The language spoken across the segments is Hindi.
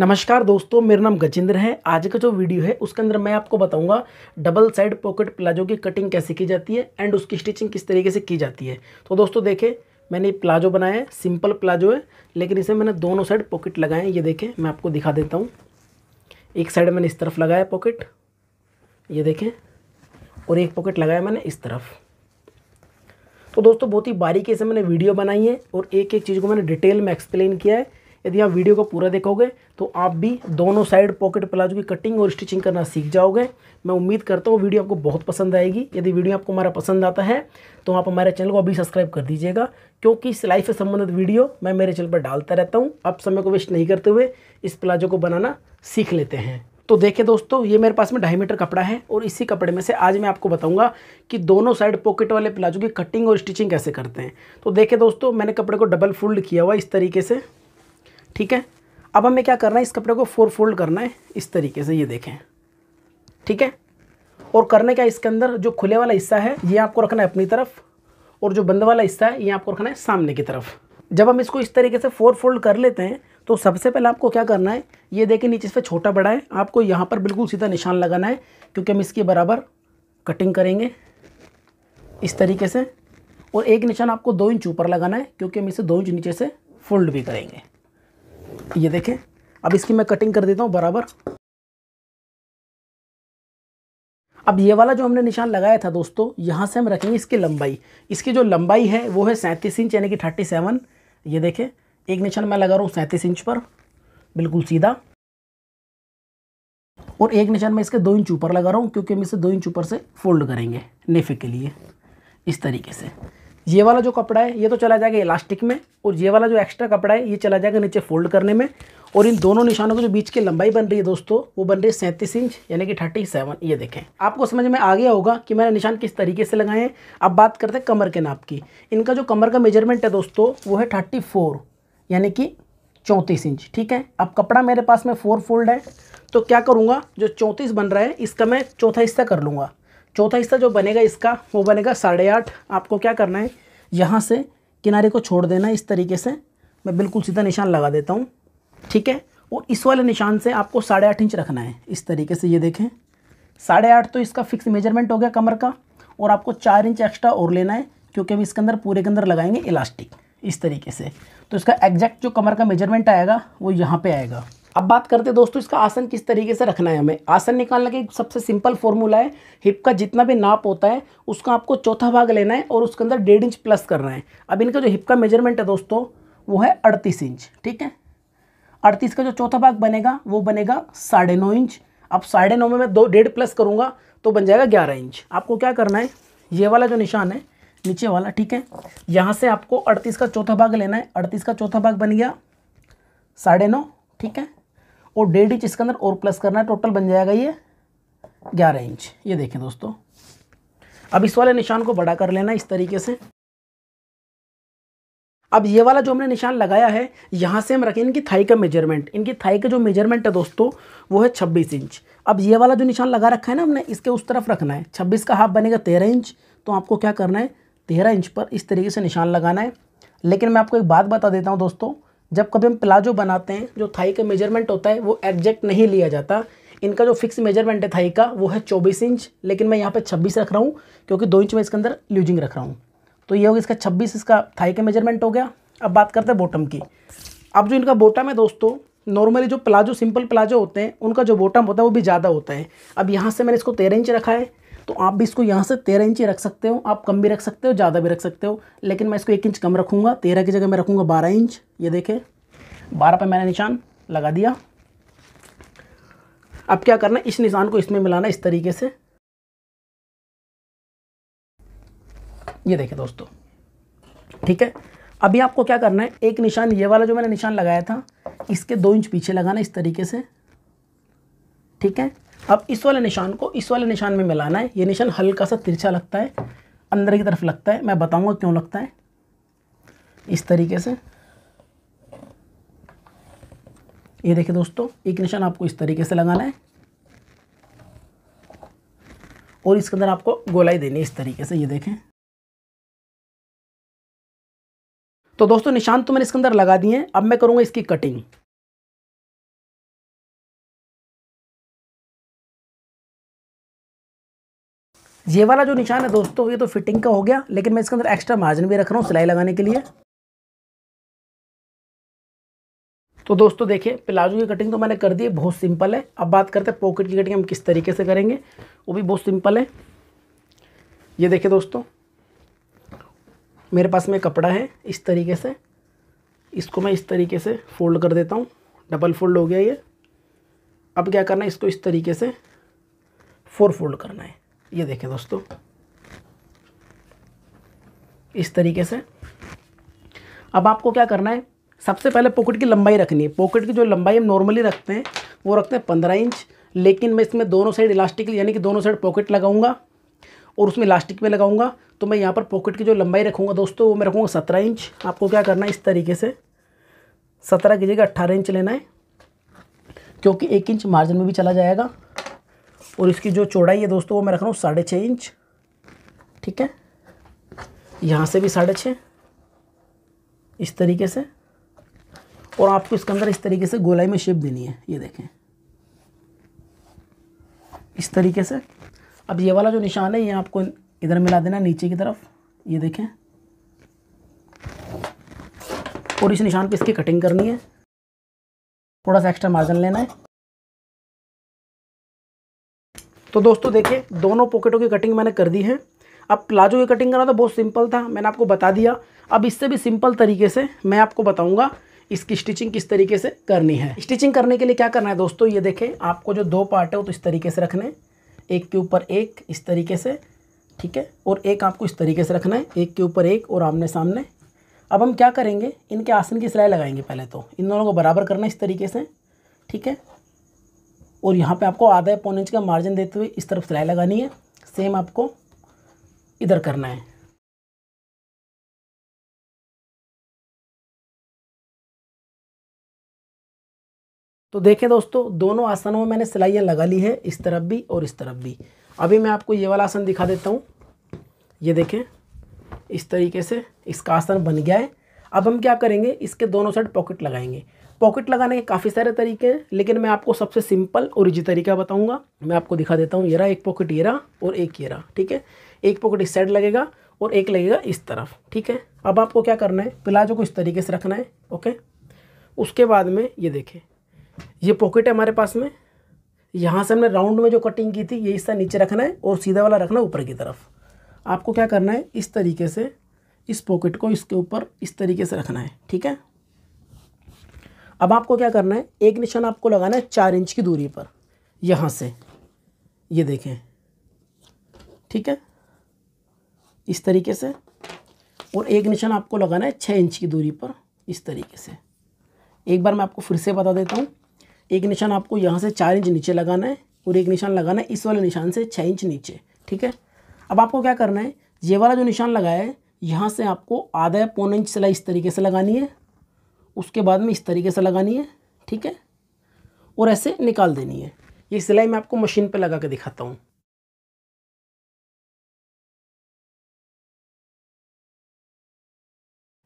नमस्कार दोस्तों मेरा नाम गजेंद्र है आज का जो वीडियो है उसके अंदर मैं आपको बताऊंगा डबल साइड पॉकेट प्लाजो की कटिंग कैसे की जाती है एंड उसकी स्टिचिंग किस तरीके से की जाती है तो दोस्तों देखें मैंने प्लाजो बनाया है सिंपल प्लाजो है लेकिन इसे मैंने दोनों साइड पॉकेट लगाए हैं ये देखें मैं आपको दिखा देता हूँ एक साइड मैंने इस तरफ लगाया पॉकेट ये देखें और एक पॉकेट लगाया मैंने इस तरफ तो दोस्तों बहुत ही बारीकी से मैंने वीडियो बनाई है और एक एक चीज़ को मैंने डिटेल में एक्सप्लेन किया है यदि आप वीडियो को पूरा देखोगे तो आप भी दोनों साइड पॉकेट प्लाजो की कटिंग और स्टिचिंग करना सीख जाओगे मैं उम्मीद करता हूँ वीडियो आपको बहुत पसंद आएगी यदि वीडियो आपको हमारा पसंद आता है तो आप हमारे चैनल को अभी सब्सक्राइब कर दीजिएगा क्योंकि सिलाई से संबंधित वीडियो मैं मेरे चैनल पर डालता रहता हूँ आप समय को वेस्ट नहीं करते हुए इस प्लाजो को बनाना सीख लेते हैं तो देखिए दोस्तों ये मेरे पास में ढाई मीटर कपड़ा है और इसी कपड़े में से आज मैं आपको बताऊंगा कि दोनों साइड पॉकेट वाले प्लाजो की कटिंग और स्टिचिंग कैसे करते हैं तो देखिए दोस्तों मैंने कपड़े को डबल फोल्ड किया हुआ इस तरीके से ठीक है अब हमें क्या करना है इस कपड़े को फोर फोल्ड करना है इस तरीके से ये देखें ठीक है और करने का इसके अंदर जो खुले वाला हिस्सा है ये आपको रखना है अपनी तरफ और जो बंद वाला हिस्सा है ये आपको रखना है सामने की तरफ जब हम इसको इस तरीके से फोर फोल्ड कर लेते हैं तो सबसे पहले आपको क्या करना है ये देखें नीचे से छोटा बड़ा है आपको यहाँ पर बिल्कुल सीधा निशान लगाना है क्योंकि हम इसके बराबर कटिंग करेंगे इस तरीके से और एक निशान आपको दो इंच ऊपर लगाना है क्योंकि हम इसे दो इंच नीचे से फोल्ड भी करेंगे ये देखें अब इसकी मैं कटिंग कर देता हूँ बराबर अब ये वाला जो हमने निशान लगाया था दोस्तों यहाँ से हम रखेंगे इसकी लंबाई इसकी जो लंबाई है वो है सैंतीस इंच यानी कि थर्टी सेवन ये देखें एक निशान मैं लगा रहा हूँ सैंतीस इंच पर बिल्कुल सीधा और एक निशान मैं इसके दो इंच ऊपर लगा रहा हूँ क्योंकि हम इसे दो इंच ऊपर से फोल्ड करेंगे नेफे के लिए इस तरीके से ये वाला जो कपड़ा है ये तो चला जाएगा इलास्टिक में और ये वाला जो एक्स्ट्रा कपड़ा है ये चला जाएगा नीचे फोल्ड करने में और इन दोनों निशानों के जो बीच की लंबाई बन रही है दोस्तों वो बन रही है सैंतीस इंच यानी कि थर्टी सेवन ये देखें आपको समझ में आ गया होगा कि मैंने निशान किस तरीके से लगाए हैं अब बात करते हैं कमर के नाप की इनका जो कमर का मेजरमेंट है दोस्तों वो है थर्टी फोर यानी कि चौंतीस इंच ठीक है अब कपड़ा मेरे पास में फोर फोल्ड है तो क्या करूँगा जो चौंतीस बन रहा है इसका मैं चौथा हिस्सा कर लूँगा चौथा हिस्सा जो बनेगा इसका वो बनेगा साढ़े आठ आपको क्या करना है यहाँ से किनारे को छोड़ देना इस तरीके से मैं बिल्कुल सीधा निशान लगा देता हूँ ठीक है और इस वाले निशान से आपको साढ़े आठ इंच रखना है इस तरीके से ये देखें साढ़े आठ तो इसका फिक्स मेजरमेंट हो गया कमर का और आपको चार इंच एक्स्ट्रा और लेना है क्योंकि हम इसके अंदर पूरे के अंदर लगाएंगे इलास्टिक इस तरीके से तो इसका एग्जैक्ट जो कमर का मेजरमेंट आएगा वो यहाँ पर आएगा अब बात करते हैं दोस्तों इसका आसन किस तरीके से रखना है हमें आसन निकालने का एक सबसे सिंपल फॉर्मूला है हिप का जितना भी नाप होता है उसका आपको चौथा भाग लेना है और उसके अंदर डेढ़ इंच प्लस करना है अब इनका जो हिप का मेजरमेंट है दोस्तों वो है अड़तीस इंच ठीक है अड़तीस का जो चौथा भाग बनेगा वो बनेगा साढ़े नौ इंच अब साढ़े नौ में मैं दो डेढ़ प्लस करूँगा तो बन जाएगा ग्यारह इंच आपको क्या करना है ये वाला जो निशान है नीचे वाला ठीक है यहाँ से आपको अड़तीस का चौथा भाग लेना है अड़तीस का चौथा भाग बन गया साढ़े नौ ठीक है और डेढ़ इंच इसके अंदर और प्लस करना है टोटल बन जाएगा ये ग्यारह इंच ये देखें दोस्तों अब इस वाले निशान को बड़ा कर लेना इस तरीके से अब ये वाला जो हमने निशान लगाया है यहाँ से हम रखें इनकी थाई का मेजरमेंट इनकी थाई का जो मेजरमेंट है दोस्तों वो है छब्बीस इंच अब ये वाला जो निशान लगा रखा है ना हमने इसके उस तरफ रखना है छब्बीस का हाफ बनेगा तेरह इंच तो आपको क्या करना है तेरह इंच पर इस तरीके से निशान लगाना है लेकिन मैं आपको एक बात बता देता हूँ दोस्तों जब कभी हम प्लाजो बनाते हैं जो थाई का मेजरमेंट होता है वो एग्जैक्ट नहीं लिया जाता इनका जो फिक्स मेजरमेंट है थाई का वो है चौबीस इंच लेकिन मैं यहाँ पर छब्बीस रख रहा हूँ क्योंकि दो इंच में इसके अंदर ल्यूजिंग रख रहा हूँ तो ये होगा इसका छब्बीस इसका थाई का मेजरमेंट हो गया अब बात करते हैं बॉटम की अब जो इनका बॉटम है दोस्तों नॉर्मली जो प्लाजो सिंपल प्लाजो होते हैं उनका जो बॉटम होता है वो भी ज़्यादा होता है अब यहाँ से मैंने इसको तेरह इंच रखा है तो आप भी इसको यहाँ से तेरह इंच रख सकते हो आप कम भी रख सकते हो ज़्यादा भी रख सकते हो लेकिन मैं इसको एक इंच कम रखूँगा तेरह की जगह मैं रखूँगा बारह इंच ये देखे बारह पर मैंने निशान लगा दिया अब क्या करना इस निशान को इसमें मिलाना इस तरीके से ये देखें दोस्तों ठीक है अभी आपको क्या करना है एक निशान ये वाला जो मैंने निशान लगाया था इसके दो इंच पीछे लगाना इस तरीके से ठीक है अब इस वाले निशान को इस वाले निशान में मिलाना है ये निशान हल्का सा तिरछा लगता है अंदर की तरफ लगता है मैं बताऊंगा क्यों लगता है इस तरीके से ये देखिए दोस्तों एक निशान आपको इस तरीके से लगाना है और इसके अंदर आपको गोलाई देनी है इस तरीके से ये देखें तो दोस्तों निशान तो मैंने इसके अंदर लगा दिए हैं अब मैं करूँगा इसकी कटिंग ये वाला जो निशान है दोस्तों ये तो फिटिंग का हो गया लेकिन मैं इसके अंदर एक्स्ट्रा मार्जिन भी रख रहा हूँ सिलाई लगाने के लिए तो दोस्तों देखिए प्लाजो की कटिंग तो मैंने कर दी है बहुत सिंपल है अब बात करते हैं पॉकेट की कटिंग हम किस तरीके से करेंगे वो भी बहुत सिंपल है ये देखिए दोस्तों मेरे पास में कपड़ा है इस तरीके से इसको मैं इस तरीके से फोल्ड कर देता हूँ डबल फोल्ड हो गया ये अब क्या करना है इसको इस तरीके से फोर फोल्ड करना है ये देखें दोस्तों इस तरीके से अब आपको क्या करना है सबसे पहले पॉकेट की लंबाई रखनी है पॉकेट की जो लंबाई हम नॉर्मली रखते हैं वो रखते हैं पंद्रह इंच लेकिन मैं इसमें दोनों साइड इलास्टिक यानी कि दोनों साइड पॉकेट लगाऊंगा और उसमें इलास्टिक में लगाऊंगा तो मैं यहाँ पर पॉकेट की जो लंबाई रखूँगा दोस्तों वो मैं रखूँगा सत्रह इंच आपको क्या करना है इस तरीके से सत्रह की जगह अट्ठारह इंच लेना है क्योंकि एक इंच मार्जिन में भी चला जाएगा और इसकी जो चौड़ाई है दोस्तों वो मैं रख रहा हूँ साढ़े छः इंच ठीक है यहाँ से भी साढ़े छः इस तरीके से और आपको इसके अंदर इस तरीके से गोलाई में शेप देनी है ये देखें इस तरीके से अब ये वाला जो निशान है ये आपको इधर मिला देना नीचे की तरफ ये देखें और इस निशान पे इसकी कटिंग करनी है थोड़ा सा एक्स्ट्रा मार्जिन लेना है तो दोस्तों देखिए दोनों पॉकेटों की कटिंग मैंने कर दी है अब प्लाजो की कटिंग करना तो बहुत सिंपल था मैंने आपको बता दिया अब इससे भी सिंपल तरीके से मैं आपको बताऊंगा इसकी स्टिचिंग किस तरीके से करनी है स्टिचिंग करने के लिए क्या करना है दोस्तों ये देखें आपको जो दो पार्ट है वो तो इस तरीके से रखने एक के ऊपर एक इस तरीके से ठीक है और एक आपको इस तरीके से रखना है एक के ऊपर एक और आमने सामने अब हम क्या करेंगे इनके आसन की सिलाई लगाएंगे पहले तो इन दोनों को बराबर करना है इस तरीके से ठीक है और यहाँ पे आपको आधा पौन इंच का मार्जिन देते हुए इस तरफ सिलाई लगानी है सेम आपको इधर करना है तो देखें दोस्तों दोनों आसनों में मैंने सिलाइयाँ लगा ली है इस तरफ भी और इस तरफ भी अभी मैं आपको ये वाला आसन दिखा देता हूँ ये देखें इस तरीके से इसका आसन बन गया है अब हम क्या करेंगे इसके दोनों साइड पॉकेट लगाएंगे पॉकेट लगाने के काफ़ी सारे तरीके हैं लेकिन मैं आपको सबसे सिंपल और इजी तरीका बताऊंगा मैं आपको दिखा देता हूँ ये रहा एक पॉकेट ये रहा और एक ये रहा ठीक है एक पॉकेट इस साइड लगेगा और एक लगेगा इस तरफ ठीक है अब आपको क्या करना है प्लाजो को इस तरीके से रखना है ओके उसके बाद में ये देखें ये पॉकेट है हमारे पास में यहाँ से हमने राउंड में जो कटिंग की थी ये हिस्सा नीचे रखना है और सीधा वाला रखना है ऊपर की तरफ आपको क्या करना है इस तरीके से इस पॉकेट को इसके ऊपर इस तरीके से रखना है ठीक है अब आपको क्या करना है एक निशान आपको लगाना है चार इंच की दूरी पर यहाँ से ये देखें ठीक है इस तरीके से और एक निशान आपको लगाना है छः इंच की दूरी पर इस तरीके से एक बार मैं आपको फिर से बता देता हूँ एक निशान आपको यहाँ से चार इंच नीचे लगाना है और एक निशान लगाना है इस वाले निशान से छः इंच नीचे ठीक है अब आपको क्या करना है ये वाला जो निशान लगाया है यहाँ से आपको आधा या पौन इंच सिलाई इस तरीके से लगानी है उसके बाद में इस तरीके से लगानी है ठीक है और ऐसे निकाल देनी है ये सिलाई मैं आपको मशीन पे लगा के दिखाता हूँ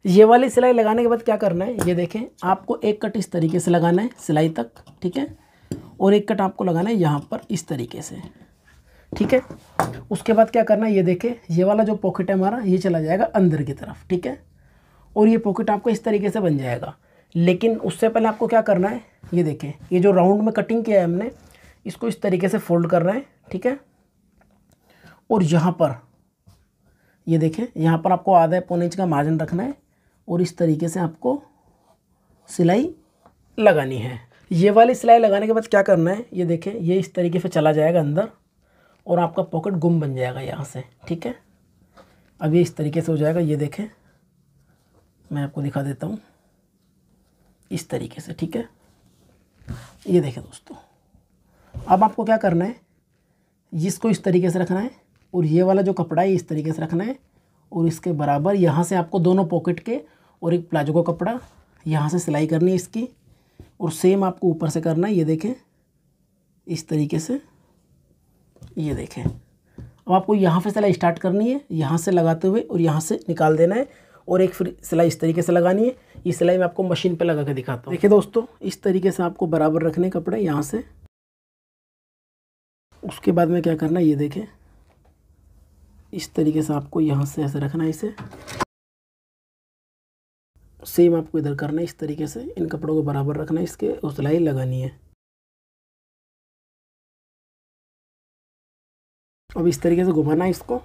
ये वाली सिलाई लगाने के बाद क्या करना है ये देखें आपको एक कट इस तरीके से लगाना है सिलाई तक ठीक है और एक कट आपको लगाना है यहाँ पर इस तरीके से ठीक है उसके बाद क्या करना है ये देखें ये वाला जो पॉकेट है हमारा ये चला जाएगा अंदर की तरफ ठीक है और ये पॉकेट आपका इस तरीके से बन जाएगा लेकिन उससे पहले आपको क्या करना है ये देखें ये जो राउंड में कटिंग किया है हमने इसको इस तरीके से फोल्ड करना है ठीक है और यहाँ पर ये देखें यहाँ पर आपको आधा पौने इंच का मार्जिन रखना है और इस तरीके से आपको सिलाई लगानी है ये वाली सिलाई लगाने के बाद क्या करना है ये देखें ये इस तरीके से चला जाएगा अंदर और आपका पॉकेट गुम बन जाएगा यहाँ से ठीक है अब ये इस तरीके से हो जाएगा ये देखें मैं आपको दिखा देता हूँ इस तरीके से ठीक है ये देखें दोस्तों अब आपको क्या करना है इसको इस तरीके से रखना है और ये वाला जो कपड़ा है इस तरीके से रखना है और इसके बराबर यहाँ से आपको दोनों पॉकेट के और एक प्लाजो का कपड़ा यहाँ से सिलाई करनी है इसकी और सेम आपको ऊपर से करना है ये देखें इस तरीके से ये देखें अब आपको यहाँ पर सिलाई स्टार्ट करनी है यहाँ से लगाते हुए और यहाँ से निकाल देना है और एक फिर सिलाई इस तरीके से लगानी है ये सिलाई मैं आपको मशीन पे लगा के दिखाता हूँ देखिए दोस्तों इस तरीके से आपको बराबर रखने कपड़े यहाँ से उसके बाद में क्या करना है ये देखें इस तरीके से आपको यहाँ से ऐसे रखना है इसे सेम आपको इधर करना है इस तरीके से इन कपड़ों को बराबर रखना है इसके और सिलाई लगानी है अब इस तरीके से घुमाना है इसको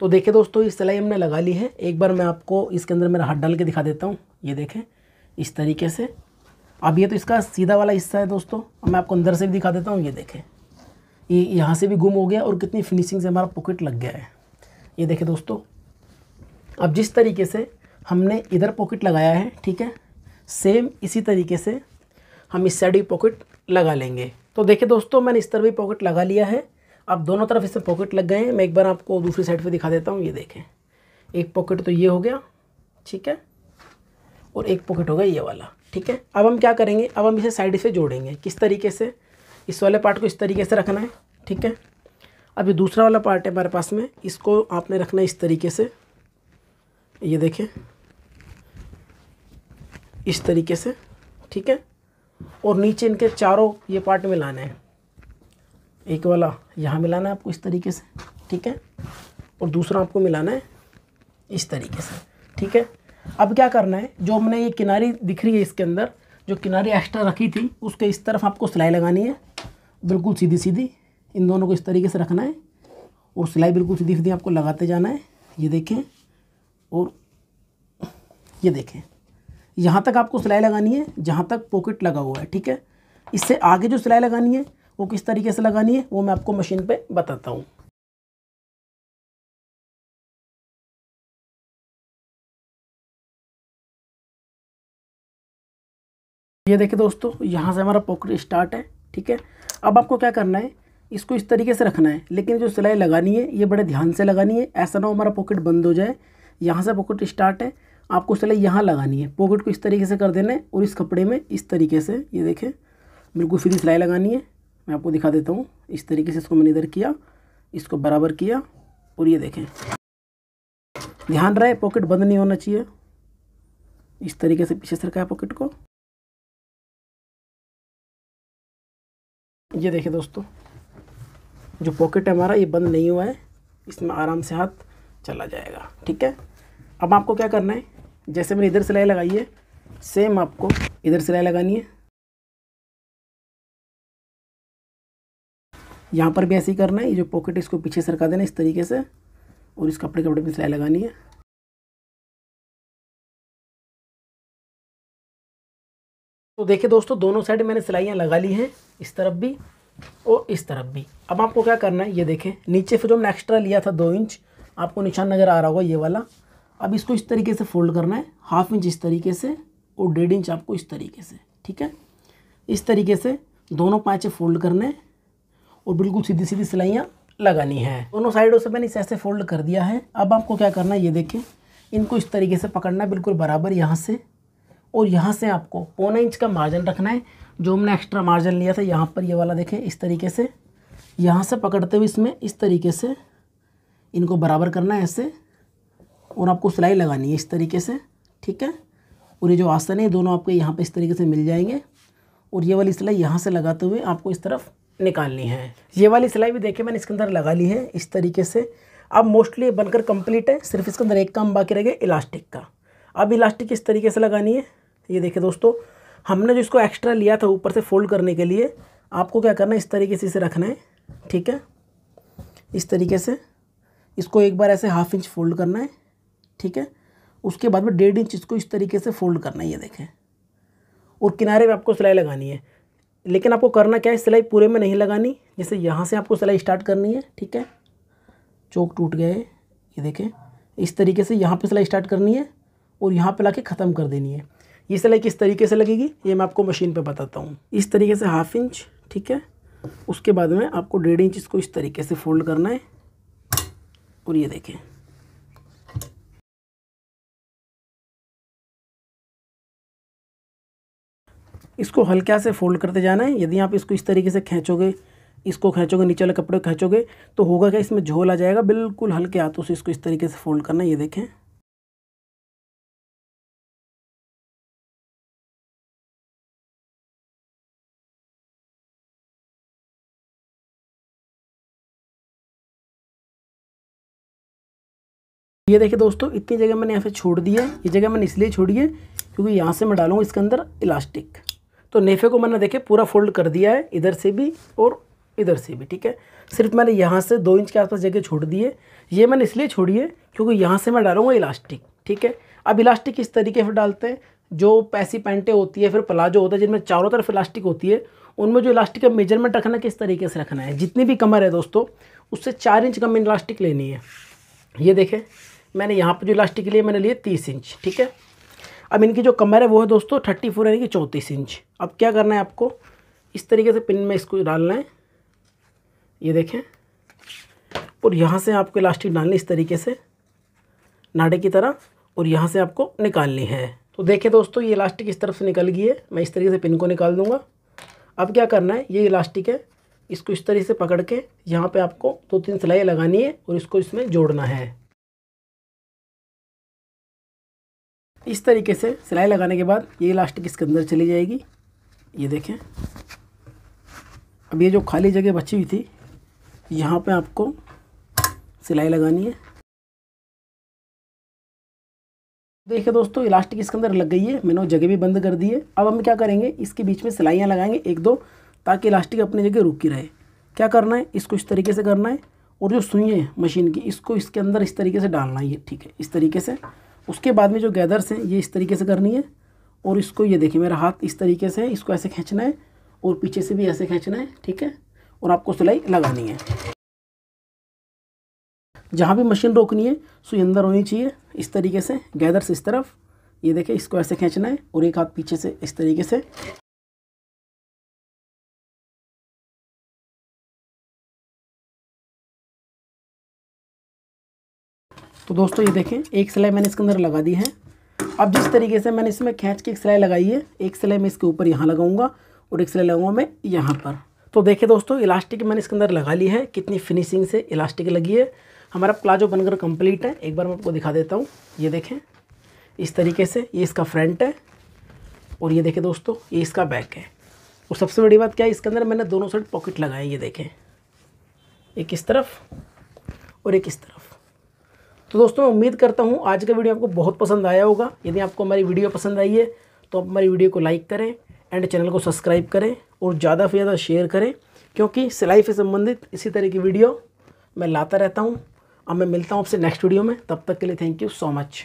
तो देखिए दोस्तों ये सिलाई हमने लगा ली है एक बार मैं आपको इसके अंदर मेरा हाथ डाल के दिखा देता हूँ ये देखें इस तरीके से अब ये तो इसका सीधा वाला हिस्सा है दोस्तों अब मैं आपको अंदर से भी दिखा देता हूँ ये देखें ये यहाँ से भी गुम हो गया और कितनी फिनिशिंग से हमारा पॉकेट लग गया है ये देखें दोस्तों अब जिस तरीके से हमने इधर पॉकेट लगाया है ठीक है सेम इसी तरीके से हम इस साइड भी पॉकेट लगा लेंगे तो देखिए दोस्तों मैंने इस तरह भी पॉकेट लगा लिया है अब दोनों तरफ इसमें पॉकेट लग गए हैं मैं एक बार आपको दूसरी साइड पे दिखा देता हूँ ये देखें एक पॉकेट तो ये हो गया ठीक है और एक पॉकेट हो गया ये वाला ठीक है अब हम क्या करेंगे अब हम इसे साइड से जोड़ेंगे किस तरीके से इस वाले पार्ट को इस तरीके से रखना है ठीक है अब ये दूसरा वाला पार्ट है हमारे पास में इसको आपने रखना है इस तरीके से ये देखें इस तरीके से ठीक है और नीचे इनके चारों ये पार्ट लाना है एक वाला यहाँ मिलाना है आपको इस तरीके से ठीक है और दूसरा आपको मिलाना है इस तरीके से ठीक है अब क्या करना है जो हमने ये किनारी दिख रही है इसके अंदर जो किनारी एक्स्ट्रा रखी थी उसके इस तरफ आपको सिलाई लगानी है बिल्कुल सीधी सीधी इन दोनों को इस तरीके से रखना है और सिलाई बिल्कुल सीधी सीधी आपको लगाते जाना है ये देखें और ये देखें यहाँ तक आपको सिलाई लगानी है जहाँ तक पॉकेट लगा हुआ है ठीक है इससे आगे जो सिलाई लगानी है वो किस तरीके से लगानी है वो मैं आपको मशीन पे बताता हूँ ये देखिए दोस्तों यहाँ से हमारा पॉकेट स्टार्ट है ठीक है अब आपको क्या करना है इसको इस तरीके से रखना है लेकिन जो सिलाई लगानी है ये बड़े ध्यान से लगानी है ऐसा ना हो हमारा पॉकेट बंद हो जाए यहाँ से पॉकेट स्टार्ट है आपको सिलाई यहाँ लगानी है पॉकेट को इस तरीके से कर देना है और इस कपड़े में इस तरीके से ये देखें बिल्कुल सीधी सिलाई लगानी है मैं आपको दिखा देता हूँ इस तरीके से इसको मैंने इधर किया इसको बराबर किया और ये देखें ध्यान रहे पॉकेट बंद नहीं होना चाहिए इस तरीके से पीछे सरकाया है पॉकेट को ये देखें दोस्तों जो पॉकेट है हमारा ये बंद नहीं हुआ है इसमें आराम से हाथ चला जाएगा ठीक है अब आपको क्या करना है जैसे मैंने इधर सिलाई लगाई है सेम आपको इधर सिलाई लगानी है यहाँ पर भी ऐसे ही करना है ये जो पॉकेट है इसको पीछे सरका देना इस तरीके से और इस कपड़े कपड़े में सिलाई लगानी है तो देखिए दोस्तों दोनों साइड मैंने सिलाइयाँ लगा ली हैं इस तरफ भी और इस तरफ भी अब आपको क्या करना है ये देखें नीचे फिर जो हमने एक्स्ट्रा लिया था दो इंच आपको निशान नज़र आ रहा होगा ये वाला अब इसको इस तरीके से फोल्ड करना है हाफ इंच इस तरीके से और डेढ़ इंच आपको इस तरीके से ठीक है इस तरीके से दोनों पाँचे फोल्ड करने और बिल्कुल सीधी सीधी सिलाइयाँ लगानी है दोनों साइडों से मैंने इसे ऐसे फोल्ड कर दिया है अब आपको क्या करना है ये देखें इनको इस तरीके से पकड़ना है बिल्कुल बराबर यहाँ से और यहाँ से आपको पौना इंच का मार्जिन रखना है जो हमने एक्स्ट्रा मार्जिन लिया था यहाँ पर ये वाला देखें इस तरीके से यहाँ से पकड़ते हुए इसमें इस तरीके से इनको बराबर करना है ऐसे और आपको सिलाई लगानी है इस तरीके से ठीक है और ये जो आसन है दोनों आपके यहाँ पे इस तरीके से मिल जाएंगे और ये वाली सिलाई यहाँ से लगाते हुए आपको इस तरफ निकालनी है ये वाली सिलाई भी देखिए मैंने इसके अंदर लगा ली है इस तरीके से अब मोस्टली बनकर कंप्लीट है सिर्फ इसके अंदर एक काम बाकी रह गया इलास्टिक का अब इलास्टिक इस तरीके से लगानी है ये देखिए दोस्तों हमने जो इसको एक्स्ट्रा लिया था ऊपर से फोल्ड करने के लिए आपको क्या करना है इस तरीके से इसे रखना है ठीक है इस तरीके से इसको एक बार ऐसे हाफ इंच फोल्ड करना है ठीक है उसके बाद में डेढ़ इंच इसको इस तरीके से फोल्ड करना है ये देखें और किनारे पर आपको सिलाई लगानी है लेकिन आपको करना क्या है सिलाई पूरे में नहीं लगानी जैसे यहाँ से आपको सिलाई स्टार्ट करनी है ठीक है चौक टूट गए ये देखें इस तरीके से यहाँ पे सिलाई स्टार्ट करनी है और यहाँ पे लाके ख़त्म कर देनी है ये सिलाई किस तरीके से लगेगी ये मैं आपको मशीन पे बताता हूँ इस तरीके से हाफ इंच ठीक है उसके बाद में आपको डेढ़ इंच इसको इस तरीके से फोल्ड करना है और ये देखें इसको हल्का से फोल्ड करते जाना है यदि आप इसको इस तरीके से खींचोगे इसको खींचोगे नीचे वाले कपड़े खींचोगे तो होगा क्या इसमें झोल आ जाएगा बिल्कुल हल्के हाथों से इसको इस तरीके से फोल्ड करना ये देखें ये देखिए दोस्तों इतनी जगह मैंने यहाँ से छोड़ दी है ये जगह मैंने इसलिए छोड़ी है क्योंकि यहाँ से मैं डालूंगा इसके अंदर इलास्टिक तो नेफे को मैंने देखे पूरा फोल्ड कर दिया है इधर से भी और इधर से भी ठीक है सिर्फ मैंने यहाँ से दो इंच के आसपास जगह छोड़ दिए ये मैंने इसलिए छोड़ी है क्योंकि यहाँ से मैं डालूँगा इलास्टिक ठीक है अब इलास्टिक इस तरीके से डालते हैं जो पैसी पैंटें होती है फिर प्लाजो होता है जिनमें चारों तरफ इलास्टिक होती है उनमें जो इलास्टिक का मेजरमेंट रखना किस तरीके से रखना है जितनी भी कमर है दोस्तों उससे चार इंच कम इलास्टिक लेनी है ये देखें मैंने यहाँ पर जो इलास्टिक लिए मैंने लिए तीस इंच ठीक है अब इनकी जो कमर है वो है दोस्तों थर्टी फोर यानी कि चौंतीस इंच अब क्या करना है आपको इस तरीके से पिन में इसको डालना है ये देखें और यहाँ से आपको इलास्टिक डालनी इस तरीके से नाडे की तरह और यहाँ से आपको निकालनी है तो देखें दोस्तों ये इलास्टिक इस तरफ से निकल गई है मैं इस तरीके से पिन को निकाल दूँगा अब क्या करना है ये इलास्टिक है इसको इस तरीके से पकड़ के यहाँ पे आपको दो तो तीन सिलाई लगानी है और इसको इसमें जोड़ना है इस तरीके से सिलाई लगाने के बाद ये इलास्टिक इसके अंदर चली जाएगी ये देखें अब ये जो खाली जगह बची हुई थी यहाँ पे आपको सिलाई लगानी है देखिए दोस्तों इलास्टिक इसके अंदर लग गई है मैंने वो जगह भी बंद कर दी है अब हम क्या करेंगे इसके बीच में सिलाइयाँ लगाएंगे एक दो ताकि इलास्टिक अपनी जगह रुकी रहे क्या करना है इसको इस तरीके से करना है और जो सुइए मशीन की इसको इसके अंदर इस तरीके से डालना है ये ठीक है इस तरीके से उसके बाद में जो गैदर्स हैं ये इस तरीके से करनी है और इसको ये देखिए मेरा हाथ इस तरीके से है इसको ऐसे खींचना है और पीछे से भी ऐसे खींचना है ठीक है और आपको सिलाई लगानी है जहाँ भी मशीन रोकनी है सुई अंदर होनी चाहिए इस तरीके से गैदर्स इस तरफ ये देखें इसको ऐसे खींचना है और एक हाथ पीछे से इस तरीके से तो दोस्तों ये देखें एक सिलाई मैंने इसके अंदर लगा दी है अब जिस तरीके से मैंने इसमें खींच के एक सिलाई लगाई है एक सिलाई मैं इसके ऊपर यहाँ लगाऊंगा और एक सिलाई लगाऊंगा मैं यहाँ पर तो देखिए दोस्तों इलास्टिक मैंने इसके अंदर लगा ली है कितनी फिनिशिंग से इलास्टिक लगी है हमारा प्लाजो बनकर कंप्लीट है एक बार मैं आपको दिखा देता हूँ ये देखें इस तरीके से ये इसका फ्रंट है और ये देखें दोस्तों ये इसका बैक है और सबसे बड़ी बात क्या है इसके अंदर मैंने दोनों साइड पॉकेट लगाए ये देखें एक इस तरफ और एक इस तरफ तो दोस्तों मैं उम्मीद करता हूँ आज का वीडियो आपको बहुत पसंद आया होगा यदि आपको हमारी वीडियो पसंद आई है तो आप हमारी वीडियो को लाइक करें एंड चैनल को सब्सक्राइब करें और ज़्यादा से ज़्यादा शेयर करें क्योंकि सिलाई से संबंधित इसी तरह की वीडियो मैं लाता रहता हूँ अब मैं मिलता हूँ आपसे नेक्स्ट वीडियो में तब तक के लिए थैंक यू सो मच